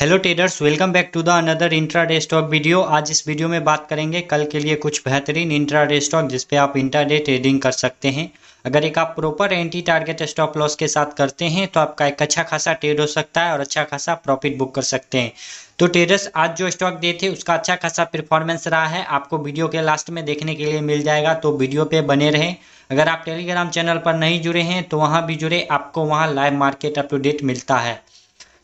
hello traders welcome back to the another intraday stock video आज इस video में बात करेंगे कल के लिए कुछ बेहतरीन इंट्राडे स्टॉक जिसपे आप आप इंट्राडे ट्रेडिंग कर सकते हैं अगर एक आप proper entry target stop loss के साथ करते हैं तो आपका एक अच्छा खासा ट्रेड हो सकता है और अच्छा खासा प्रॉफिट बुक कर सकते हैं तो ट्रेडर्स आज जो स्टॉक दिए थे उसका अच्छा खासा परफॉर्मेंस रहा है आपको वीडियो के लास्ट में देखने के लिए मिल जाएगा तो वीडियो पे बने रहें अगर आप टेलीग्राम चैनल पर नहीं जुड़े हैं तो वहाँ भी जुड़े आपको वहाँ live market up to date मिलता है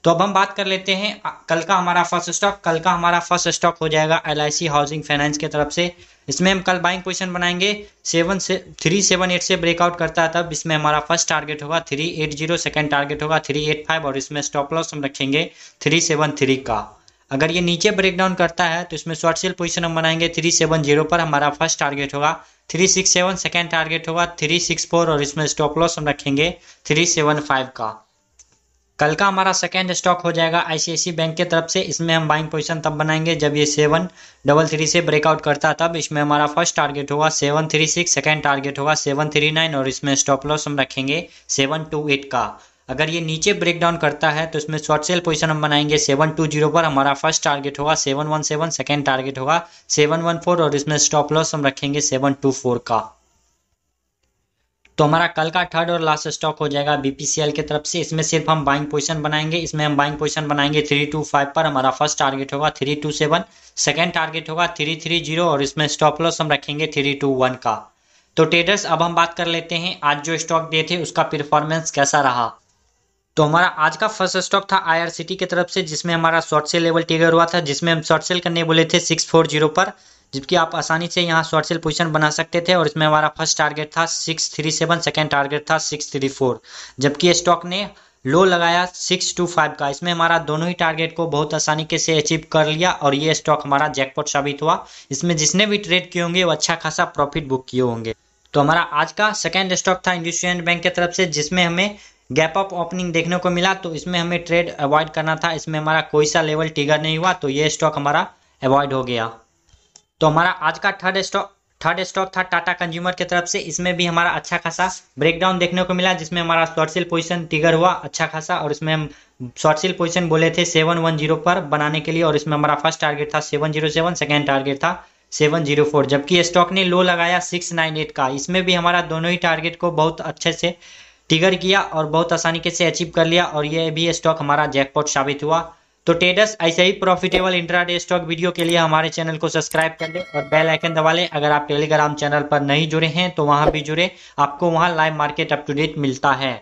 तो अब हम बात कर लेते हैं कल का हमारा फर्स्ट स्टॉक कल का हमारा फर्स्ट स्टॉक हो जाएगा एल हाउसिंग फाइनेंस की तरफ से इसमें हम कल बाइंग पोजिशन बनाएंगे सेवन से थ्री सेवन एट से ब्रेकआउट करता है तब इसमें हमारा फर्स्ट टारगेट होगा three eight zero second target होगा थ्री एट फाइव और इसमें स्टॉप लॉस हम रखेंगे थ्री सेवन थ्री का अगर ये नीचे ब्रेकडाउन करता है तो इसमें शॉर्ट सेल पोजिशन हम बनाएंगे थ्री सेवन जीरो पर हमारा फर्स्ट टारगेट होगा three six seven second target होगा थ्री सिक्स फोर और इसमें स्टॉप लॉस हम रखेंगे थ्री सेवन फाइव का कल का हमारा सेकेंड स्टॉक हो जाएगा आईसीआईसी बैंक के तरफ से इसमें हम बाइंग पोजीशन तब बनाएंगे जब ये सेवन डबल थ्री से ब्रेकआउट करता है तब इसमें हमारा फर्स्ट टारगेट होगा seven three six second target होगा सेवन थ्री नाइन और इसमें स्टॉप लॉस हम रखेंगे सेवन टू एट का अगर ये नीचे ब्रेक डाउन करता है तो इसमें शॉर्ट सेल पोजीशन हम बनाएंगे सेवन टू जीरो पर हमारा फर्स्ट टारगेट होगा seven one seven second target होगा सेवन वन फोर और इसमें स्टॉप लॉस हम रखेंगे सेवन टू फोर का तो हमारा कल का थर्ड और लास्ट स्टॉक हो जाएगा बीपीसीएल की तरफ से इसमें सिर्फ हम बाइंग पोजीशन बनाएंगे इसमें हम बाइंग पोजीशन बनाएंगे थ्री टू फाइव पर हमारा फर्स्ट टारगेट होगा three two seven second target होगा थ्री थ्री जीरो और इसमें स्टॉप लॉस हम रखेंगे थ्री टू वन का तो ट्रेडर्स अब हम बात कर लेते हैं आज जो स्टॉक दिए थे उसका परफॉर्मेंस कैसा रहा तो हमारा आज का फर्स्ट स्टॉक था टी की तरफ से जिसमें हमारा शॉर्ट सेल लेवल टिगर हुआ था जिसमें हम शॉर्ट सेल करने बोले थे सिक्स फोर जीरो पर जबकि आप आसानी से यहाँ शॉर्ट सेल पोजीशन बना सकते थे और इसमें हमारा फर्स्ट टारगेट था six three seven second target था सिक्स थ्री फोर जबकि स्टॉक ने लो लगाया सिक्स टू फाइव का इसमें हमारा दोनों ही टारगेट को बहुत आसानी के से अचीव कर लिया और ये स्टॉक हमारा जैकपॉट साबित हुआ इसमें जिसने भी ट्रेड किए होंगे वो अच्छा खासा प्रॉफिट बुक किए होंगे तो हमारा आज का सेकेंड स्टॉक था इंडस्ट्रियल बैंक की तरफ से जिसमें हमें गैप अप ओपनिंग देखने को मिला तो इसमें हमें ट्रेड अवॉइड करना था इसमें हमारा कोई सा लेवल टिगर नहीं हुआ तो ये स्टॉक हमारा अवॉइड हो गया तो हमारा आज का थर्ड स्टॉक थर्ड स्टॉक था टाटा कंज्यूमर की तरफ से इसमें भी हमारा अच्छा खासा ब्रेकडाउन देखने को मिला जिसमें हमारा शॉर्ट सेल पोजीशन टिगर हुआ अच्छा खासा और इसमें हम शॉर्ट सेल पोजीशन बोले थे सेवन वन जीरो पर बनाने के लिए और इसमें हमारा फर्स्ट टारगेट था seven zero seven second target था सेवन जीरो फोर जबकि स्टॉक ने लो लगाया सिक्स नाइन एट का इसमें भी हमारा दोनों ही टारगेट को बहुत अच्छे से टिगर किया और बहुत आसानी के से अचीव कर लिया और ये भी स्टॉक हमारा जैकपॉट साबित हुआ तो ट्रेडर्स ऐसे ही प्रॉफिटेबल इंट्राडे स्टॉक वीडियो के लिए हमारे चैनल को सब्सक्राइब कर लें और बेल आइकन दबा लें अगर आप टेलीग्राम चैनल पर नहीं जुड़े हैं तो वहां भी जुड़े आपको वहां live market up to date मिलता है